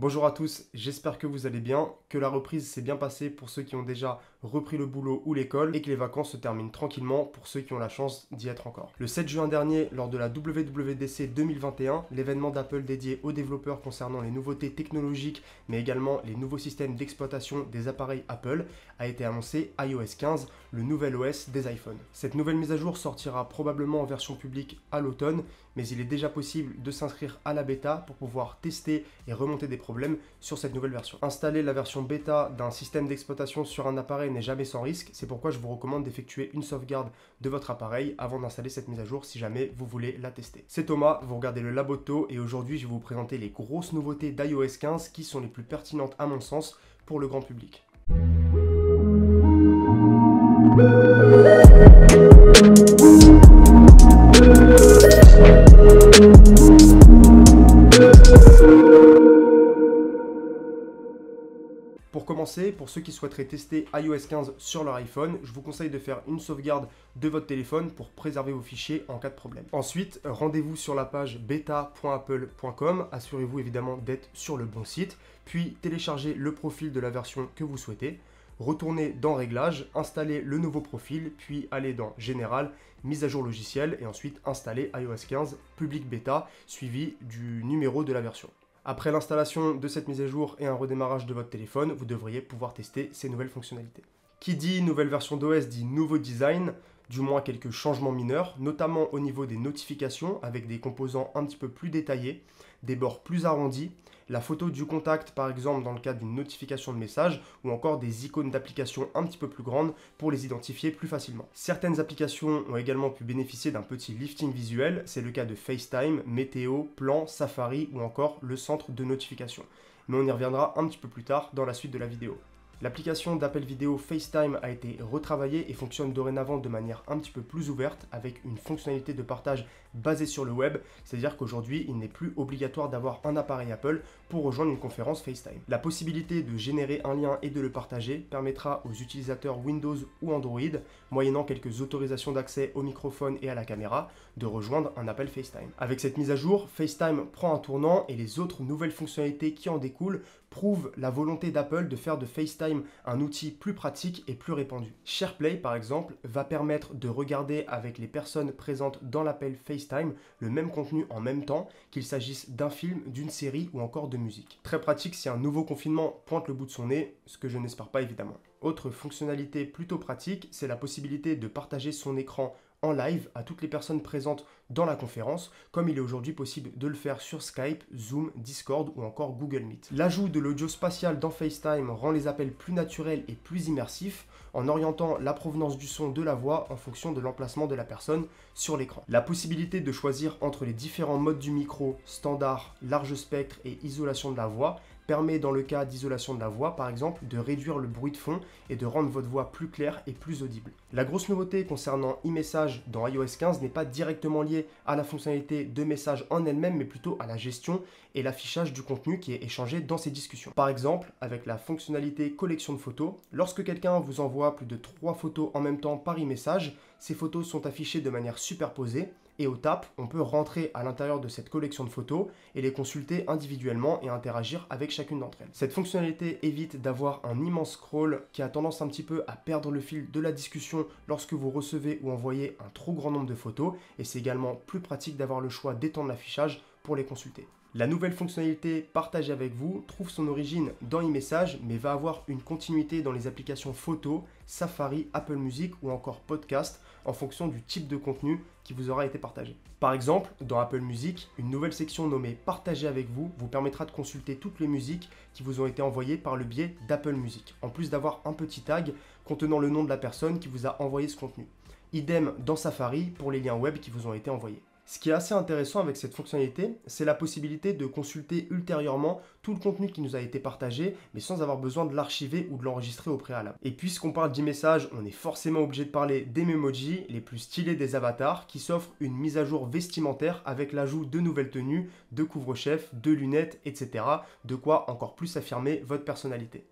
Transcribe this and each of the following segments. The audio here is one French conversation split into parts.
Bonjour à tous, j'espère que vous allez bien, que la reprise s'est bien passée pour ceux qui ont déjà repris le boulot ou l'école et que les vacances se terminent tranquillement pour ceux qui ont la chance d'y être encore. Le 7 juin dernier, lors de la WWDC 2021, l'événement d'Apple dédié aux développeurs concernant les nouveautés technologiques mais également les nouveaux systèmes d'exploitation des appareils Apple, a été annoncé iOS 15 le nouvel OS des iPhones. Cette nouvelle mise à jour sortira probablement en version publique à l'automne, mais il est déjà possible de s'inscrire à la bêta pour pouvoir tester et remonter des problèmes sur cette nouvelle version. Installer la version bêta d'un système d'exploitation sur un appareil n'est jamais sans risque, c'est pourquoi je vous recommande d'effectuer une sauvegarde de votre appareil avant d'installer cette mise à jour si jamais vous voulez la tester. C'est Thomas, vous regardez le Laboto et aujourd'hui je vais vous présenter les grosses nouveautés d'iOS 15 qui sont les plus pertinentes à mon sens pour le grand public. Pour commencer, pour ceux qui souhaiteraient tester iOS 15 sur leur iPhone, je vous conseille de faire une sauvegarde de votre téléphone pour préserver vos fichiers en cas de problème. Ensuite, rendez-vous sur la page beta.apple.com, assurez-vous évidemment d'être sur le bon site, puis téléchargez le profil de la version que vous souhaitez. Retournez dans Réglages, installer le nouveau profil, puis allez dans Général, mise à jour logiciel, et ensuite installer iOS 15 public Beta, suivi du numéro de la version. Après l'installation de cette mise à jour et un redémarrage de votre téléphone, vous devriez pouvoir tester ces nouvelles fonctionnalités. Qui dit nouvelle version d'OS dit nouveau design, du moins quelques changements mineurs, notamment au niveau des notifications avec des composants un petit peu plus détaillés des bords plus arrondis, la photo du contact par exemple dans le cas d'une notification de message ou encore des icônes d'applications un petit peu plus grandes pour les identifier plus facilement. Certaines applications ont également pu bénéficier d'un petit lifting visuel, c'est le cas de FaceTime, Météo, Plan, Safari ou encore le centre de notification. Mais on y reviendra un petit peu plus tard dans la suite de la vidéo. L'application d'appel vidéo FaceTime a été retravaillée et fonctionne dorénavant de manière un petit peu plus ouverte avec une fonctionnalité de partage basé sur le web, c'est-à-dire qu'aujourd'hui il n'est plus obligatoire d'avoir un appareil Apple pour rejoindre une conférence FaceTime. La possibilité de générer un lien et de le partager permettra aux utilisateurs Windows ou Android, moyennant quelques autorisations d'accès au microphone et à la caméra, de rejoindre un appel FaceTime. Avec cette mise à jour, FaceTime prend un tournant et les autres nouvelles fonctionnalités qui en découlent prouvent la volonté d'Apple de faire de FaceTime un outil plus pratique et plus répandu. SharePlay, par exemple, va permettre de regarder avec les personnes présentes dans l'appel FaceTime le même contenu en même temps, qu'il s'agisse d'un film, d'une série ou encore de musique. Très pratique si un nouveau confinement pointe le bout de son nez, ce que je n'espère pas évidemment. Autre fonctionnalité plutôt pratique, c'est la possibilité de partager son écran en live à toutes les personnes présentes dans la conférence, comme il est aujourd'hui possible de le faire sur Skype, Zoom, Discord ou encore Google Meet. L'ajout de l'audio spatial dans FaceTime rend les appels plus naturels et plus immersifs en orientant la provenance du son de la voix en fonction de l'emplacement de la personne sur l'écran. La possibilité de choisir entre les différents modes du micro, standard, large spectre et isolation de la voix permet dans le cas d'isolation de la voix par exemple de réduire le bruit de fond et de rendre votre voix plus claire et plus audible. La grosse nouveauté concernant e-message dans iOS 15 n'est pas directement liée à la fonctionnalité de message en elle-même mais plutôt à la gestion et l'affichage du contenu qui est échangé dans ces discussions. Par exemple, avec la fonctionnalité collection de photos, lorsque quelqu'un vous envoie plus de 3 photos en même temps par e-message, ces photos sont affichées de manière superposée et au TAP, on peut rentrer à l'intérieur de cette collection de photos et les consulter individuellement et interagir avec chacune d'entre elles. Cette fonctionnalité évite d'avoir un immense scroll qui a tendance un petit peu à perdre le fil de la discussion lorsque vous recevez ou envoyez un trop grand nombre de photos et c'est également plus pratique d'avoir le choix d'étendre l'affichage pour les consulter. La nouvelle fonctionnalité Partager avec vous trouve son origine dans iMessage mais va avoir une continuité dans les applications photo, Safari, Apple Music ou encore podcast en fonction du type de contenu qui vous aura été partagé. Par exemple, dans Apple Music, une nouvelle section nommée Partager avec vous vous permettra de consulter toutes les musiques qui vous ont été envoyées par le biais d'Apple Music, en plus d'avoir un petit tag contenant le nom de la personne qui vous a envoyé ce contenu. Idem dans Safari pour les liens web qui vous ont été envoyés. Ce qui est assez intéressant avec cette fonctionnalité, c'est la possibilité de consulter ultérieurement tout le contenu qui nous a été partagé, mais sans avoir besoin de l'archiver ou de l'enregistrer au préalable. Et puisqu'on parle d'e-message, on est forcément obligé de parler des Memoji, les plus stylés des avatars, qui s'offrent une mise à jour vestimentaire avec l'ajout de nouvelles tenues, de couvre chefs de lunettes, etc. De quoi encore plus affirmer votre personnalité.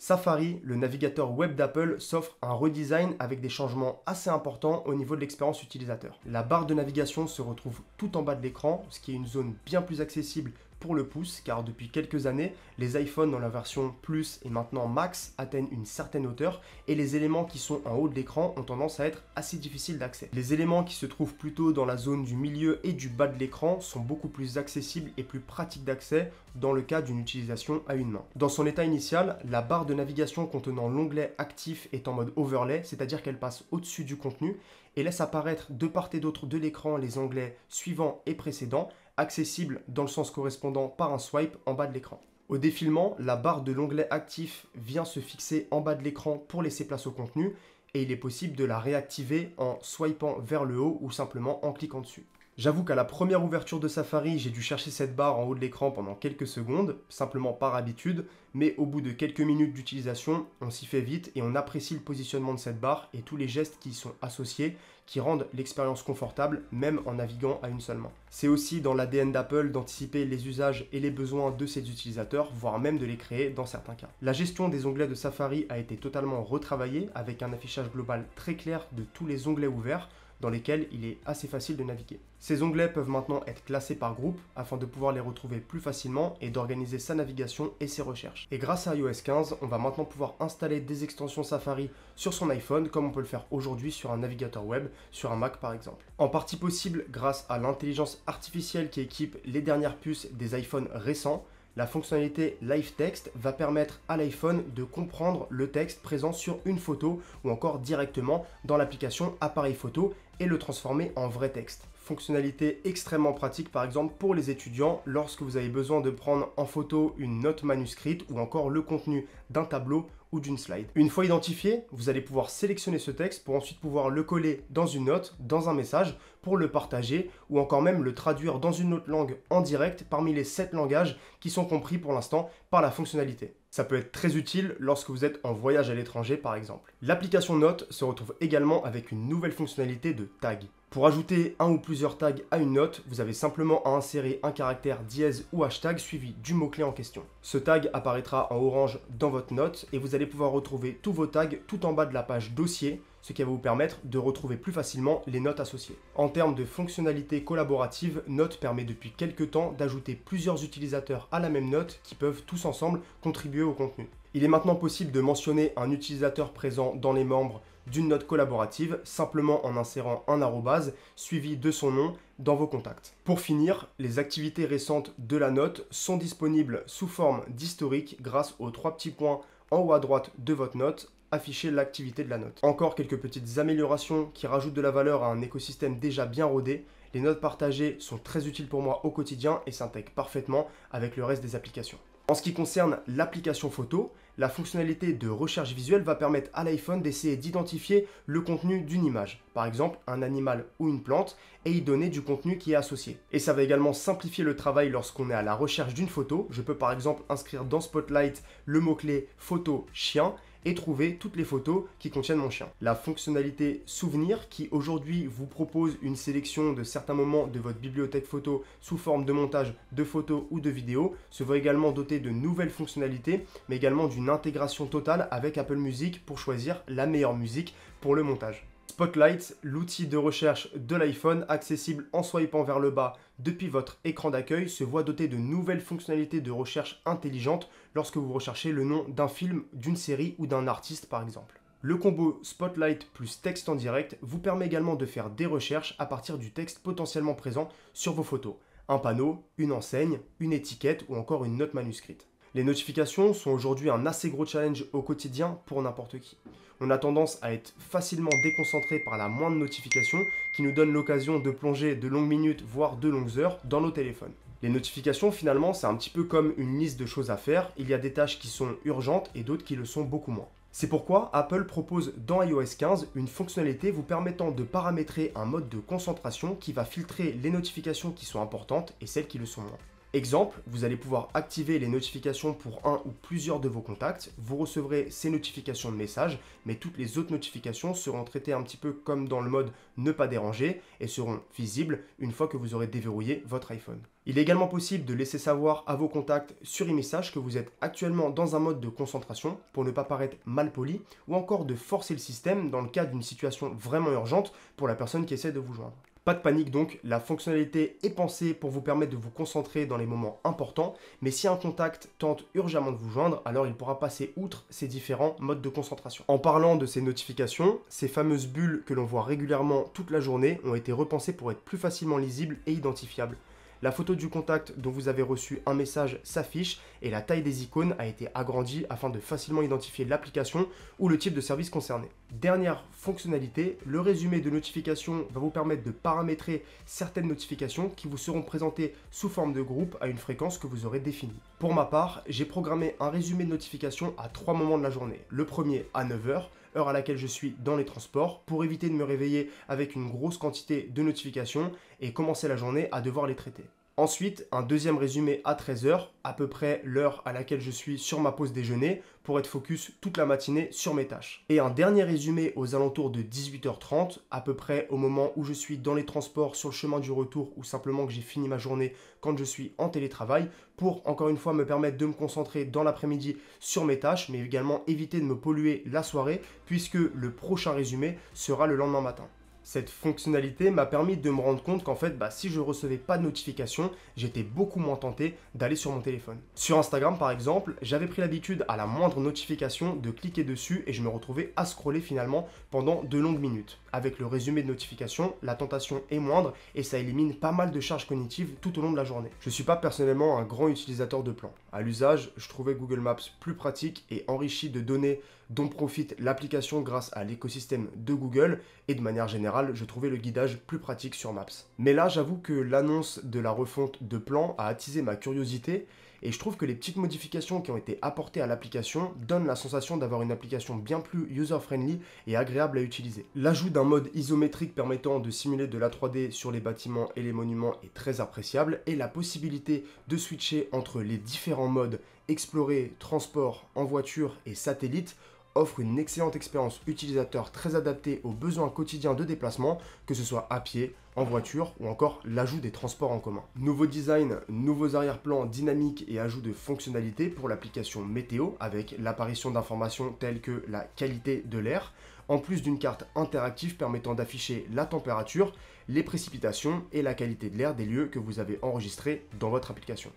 Safari, le navigateur web d'Apple, s'offre un redesign avec des changements assez importants au niveau de l'expérience utilisateur. La barre de navigation se retrouve tout en bas de l'écran, ce qui est une zone bien plus accessible pour le pouce, car depuis quelques années, les iPhones dans la version Plus et maintenant Max atteignent une certaine hauteur et les éléments qui sont en haut de l'écran ont tendance à être assez difficiles d'accès. Les éléments qui se trouvent plutôt dans la zone du milieu et du bas de l'écran sont beaucoup plus accessibles et plus pratiques d'accès dans le cas d'une utilisation à une main. Dans son état initial, la barre de navigation contenant l'onglet actif est en mode overlay, c'est-à-dire qu'elle passe au-dessus du contenu et laisse apparaître de part et d'autre de l'écran les onglets suivants et précédents accessible dans le sens correspondant par un swipe en bas de l'écran. Au défilement, la barre de l'onglet actif vient se fixer en bas de l'écran pour laisser place au contenu et il est possible de la réactiver en swipant vers le haut ou simplement en cliquant dessus. J'avoue qu'à la première ouverture de Safari, j'ai dû chercher cette barre en haut de l'écran pendant quelques secondes, simplement par habitude, mais au bout de quelques minutes d'utilisation, on s'y fait vite et on apprécie le positionnement de cette barre et tous les gestes qui y sont associés, qui rendent l'expérience confortable même en naviguant à une seule main. C'est aussi dans l'ADN d'Apple d'anticiper les usages et les besoins de ses utilisateurs, voire même de les créer dans certains cas. La gestion des onglets de Safari a été totalement retravaillée avec un affichage global très clair de tous les onglets ouverts dans lesquels il est assez facile de naviguer. Ces onglets peuvent maintenant être classés par groupe afin de pouvoir les retrouver plus facilement et d'organiser sa navigation et ses recherches. Et grâce à iOS 15, on va maintenant pouvoir installer des extensions Safari sur son iPhone comme on peut le faire aujourd'hui sur un navigateur web, sur un Mac par exemple. En partie possible grâce à l'intelligence artificielle qui équipe les dernières puces des iPhones récents, la fonctionnalité Live Text va permettre à l'iPhone de comprendre le texte présent sur une photo ou encore directement dans l'application Appareil photo et le transformer en vrai texte fonctionnalité extrêmement pratique par exemple pour les étudiants lorsque vous avez besoin de prendre en photo une note manuscrite ou encore le contenu d'un tableau ou d'une slide. Une fois identifié, vous allez pouvoir sélectionner ce texte pour ensuite pouvoir le coller dans une note, dans un message, pour le partager ou encore même le traduire dans une autre langue en direct parmi les sept langages qui sont compris pour l'instant par la fonctionnalité. Ça peut être très utile lorsque vous êtes en voyage à l'étranger par exemple. L'application Note se retrouve également avec une nouvelle fonctionnalité de tag. Pour ajouter un ou plusieurs tags à une note, vous avez simplement à insérer un caractère dièse ou hashtag suivi du mot-clé en question. Ce tag apparaîtra en orange dans votre note et vous allez pouvoir retrouver tous vos tags tout en bas de la page dossier, ce qui va vous permettre de retrouver plus facilement les notes associées. En termes de fonctionnalité collaborative, Note permet depuis quelques temps d'ajouter plusieurs utilisateurs à la même note qui peuvent tous ensemble contribuer au contenu. Il est maintenant possible de mentionner un utilisateur présent dans les membres d'une note collaborative simplement en insérant un arrobase suivi de son nom dans vos contacts. Pour finir, les activités récentes de la note sont disponibles sous forme d'historique grâce aux trois petits points en haut à droite de votre note afficher l'activité de la note. Encore quelques petites améliorations qui rajoutent de la valeur à un écosystème déjà bien rodé. Les notes partagées sont très utiles pour moi au quotidien et s'intègrent parfaitement avec le reste des applications. En ce qui concerne l'application photo, la fonctionnalité de recherche visuelle va permettre à l'iPhone d'essayer d'identifier le contenu d'une image, par exemple un animal ou une plante, et y donner du contenu qui est associé. Et ça va également simplifier le travail lorsqu'on est à la recherche d'une photo. Je peux par exemple inscrire dans Spotlight le mot-clé photo chien et trouver toutes les photos qui contiennent mon chien. La fonctionnalité souvenir qui aujourd'hui vous propose une sélection de certains moments de votre bibliothèque photo sous forme de montage de photos ou de vidéos se voit également dotée de nouvelles fonctionnalités mais également d'une intégration totale avec Apple Music pour choisir la meilleure musique pour le montage. Spotlight, l'outil de recherche de l'iPhone accessible en swipant vers le bas depuis votre écran d'accueil, se voit doté de nouvelles fonctionnalités de recherche intelligente lorsque vous recherchez le nom d'un film, d'une série ou d'un artiste par exemple. Le combo Spotlight plus texte en direct vous permet également de faire des recherches à partir du texte potentiellement présent sur vos photos. Un panneau, une enseigne, une étiquette ou encore une note manuscrite. Les notifications sont aujourd'hui un assez gros challenge au quotidien pour n'importe qui. On a tendance à être facilement déconcentré par la moindre notification qui nous donne l'occasion de plonger de longues minutes, voire de longues heures, dans nos téléphones. Les notifications, finalement, c'est un petit peu comme une liste de choses à faire. Il y a des tâches qui sont urgentes et d'autres qui le sont beaucoup moins. C'est pourquoi Apple propose dans iOS 15 une fonctionnalité vous permettant de paramétrer un mode de concentration qui va filtrer les notifications qui sont importantes et celles qui le sont moins. Exemple, vous allez pouvoir activer les notifications pour un ou plusieurs de vos contacts, vous recevrez ces notifications de messages, mais toutes les autres notifications seront traitées un petit peu comme dans le mode ne pas déranger et seront visibles une fois que vous aurez déverrouillé votre iPhone. Il est également possible de laisser savoir à vos contacts sur e-message que vous êtes actuellement dans un mode de concentration pour ne pas paraître mal poli ou encore de forcer le système dans le cas d'une situation vraiment urgente pour la personne qui essaie de vous joindre. Pas de panique donc, la fonctionnalité est pensée pour vous permettre de vous concentrer dans les moments importants, mais si un contact tente urgemment de vous joindre, alors il pourra passer outre ces différents modes de concentration. En parlant de ces notifications, ces fameuses bulles que l'on voit régulièrement toute la journée ont été repensées pour être plus facilement lisibles et identifiables la photo du contact dont vous avez reçu un message s'affiche et la taille des icônes a été agrandie afin de facilement identifier l'application ou le type de service concerné. Dernière fonctionnalité, le résumé de notification va vous permettre de paramétrer certaines notifications qui vous seront présentées sous forme de groupe à une fréquence que vous aurez définie. Pour ma part, j'ai programmé un résumé de notifications à trois moments de la journée. Le premier à 9h, heure à laquelle je suis dans les transports, pour éviter de me réveiller avec une grosse quantité de notifications et commencer la journée à devoir les traiter. Ensuite, un deuxième résumé à 13h, à peu près l'heure à laquelle je suis sur ma pause déjeuner, pour être focus toute la matinée sur mes tâches. Et un dernier résumé aux alentours de 18h30, à peu près au moment où je suis dans les transports, sur le chemin du retour, ou simplement que j'ai fini ma journée quand je suis en télétravail, pour encore une fois me permettre de me concentrer dans l'après-midi sur mes tâches, mais également éviter de me polluer la soirée, puisque le prochain résumé sera le lendemain matin. Cette fonctionnalité m'a permis de me rendre compte qu'en fait, bah, si je recevais pas de notification, j'étais beaucoup moins tenté d'aller sur mon téléphone. Sur Instagram par exemple, j'avais pris l'habitude à la moindre notification de cliquer dessus et je me retrouvais à scroller finalement pendant de longues minutes. Avec le résumé de notification, la tentation est moindre et ça élimine pas mal de charges cognitives tout au long de la journée. Je ne suis pas personnellement un grand utilisateur de plans. À l'usage, je trouvais Google Maps plus pratique et enrichi de données dont profite l'application grâce à l'écosystème de Google et de manière générale, je trouvais le guidage plus pratique sur Maps. Mais là, j'avoue que l'annonce de la refonte de plans a attisé ma curiosité et je trouve que les petites modifications qui ont été apportées à l'application donnent la sensation d'avoir une application bien plus user-friendly et agréable à utiliser. L'ajout d'un mode isométrique permettant de simuler de la 3D sur les bâtiments et les monuments est très appréciable et la possibilité de switcher entre les différents modes explorer, transport, en voiture et satellite offre une excellente expérience utilisateur très adaptée aux besoins quotidiens de déplacement, que ce soit à pied, en voiture ou encore l'ajout des transports en commun. Nouveau design, nouveaux arrière-plans dynamiques et ajout de fonctionnalités pour l'application météo avec l'apparition d'informations telles que la qualité de l'air, en plus d'une carte interactive permettant d'afficher la température, les précipitations et la qualité de l'air des lieux que vous avez enregistrés dans votre application.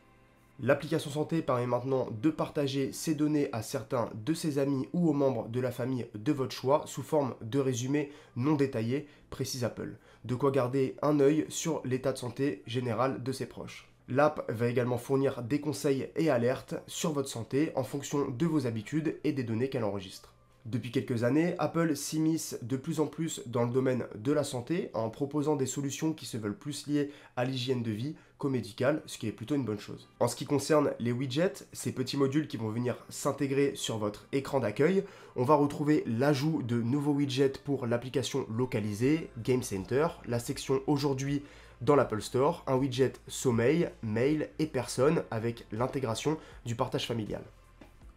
L'application santé permet maintenant de partager ses données à certains de ses amis ou aux membres de la famille de votre choix sous forme de résumé non détaillés précise Apple. De quoi garder un œil sur l'état de santé général de ses proches. L'app va également fournir des conseils et alertes sur votre santé en fonction de vos habitudes et des données qu'elle enregistre. Depuis quelques années, Apple s'immisce de plus en plus dans le domaine de la santé en proposant des solutions qui se veulent plus liées à l'hygiène de vie qu'au médical, ce qui est plutôt une bonne chose. En ce qui concerne les widgets, ces petits modules qui vont venir s'intégrer sur votre écran d'accueil, on va retrouver l'ajout de nouveaux widgets pour l'application localisée, Game Center, la section aujourd'hui dans l'Apple Store, un widget sommeil, mail et personne avec l'intégration du partage familial.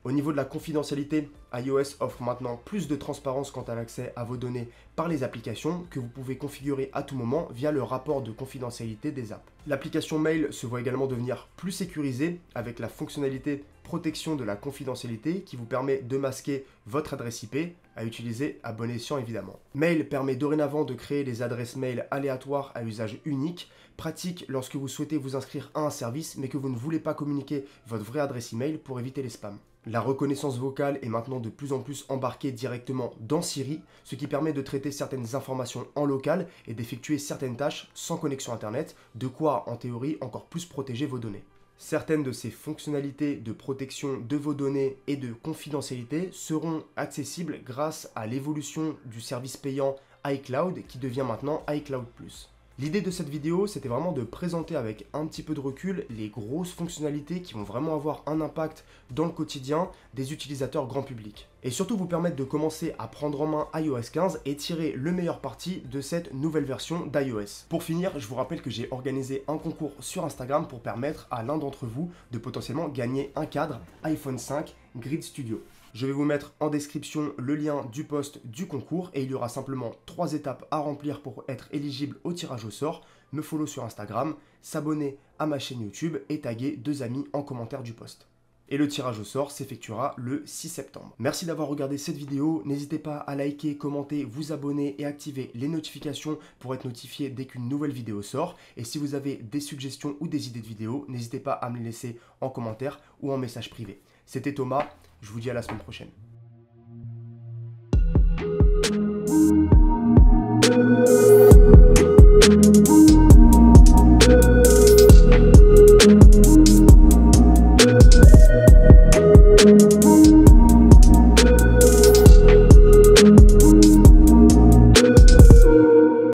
Au niveau de la confidentialité, iOS offre maintenant plus de transparence quant à l'accès à vos données par les applications que vous pouvez configurer à tout moment via le rapport de confidentialité des apps. L'application Mail se voit également devenir plus sécurisée avec la fonctionnalité protection de la confidentialité qui vous permet de masquer votre adresse IP à utiliser à bon escient évidemment. Mail permet dorénavant de créer des adresses mail aléatoires à usage unique, pratique lorsque vous souhaitez vous inscrire à un service mais que vous ne voulez pas communiquer votre vraie adresse email pour éviter les spams. La reconnaissance vocale est maintenant de plus en plus embarquée directement dans Siri, ce qui permet de traiter certaines informations en local et d'effectuer certaines tâches sans connexion Internet, de quoi en théorie encore plus protéger vos données. Certaines de ces fonctionnalités de protection de vos données et de confidentialité seront accessibles grâce à l'évolution du service payant iCloud qui devient maintenant iCloud ⁇ L'idée de cette vidéo, c'était vraiment de présenter avec un petit peu de recul les grosses fonctionnalités qui vont vraiment avoir un impact dans le quotidien des utilisateurs grand public. Et surtout vous permettre de commencer à prendre en main iOS 15 et tirer le meilleur parti de cette nouvelle version d'iOS. Pour finir, je vous rappelle que j'ai organisé un concours sur Instagram pour permettre à l'un d'entre vous de potentiellement gagner un cadre iPhone 5 Grid Studio. Je vais vous mettre en description le lien du poste du concours et il y aura simplement trois étapes à remplir pour être éligible au tirage au sort. Me follow sur Instagram, s'abonner à ma chaîne YouTube et taguer deux amis en commentaire du poste et le tirage au sort s'effectuera le 6 septembre. Merci d'avoir regardé cette vidéo, n'hésitez pas à liker, commenter, vous abonner et activer les notifications pour être notifié dès qu'une nouvelle vidéo sort. Et si vous avez des suggestions ou des idées de vidéos, n'hésitez pas à me les laisser en commentaire ou en message privé. C'était Thomas, je vous dis à la semaine prochaine.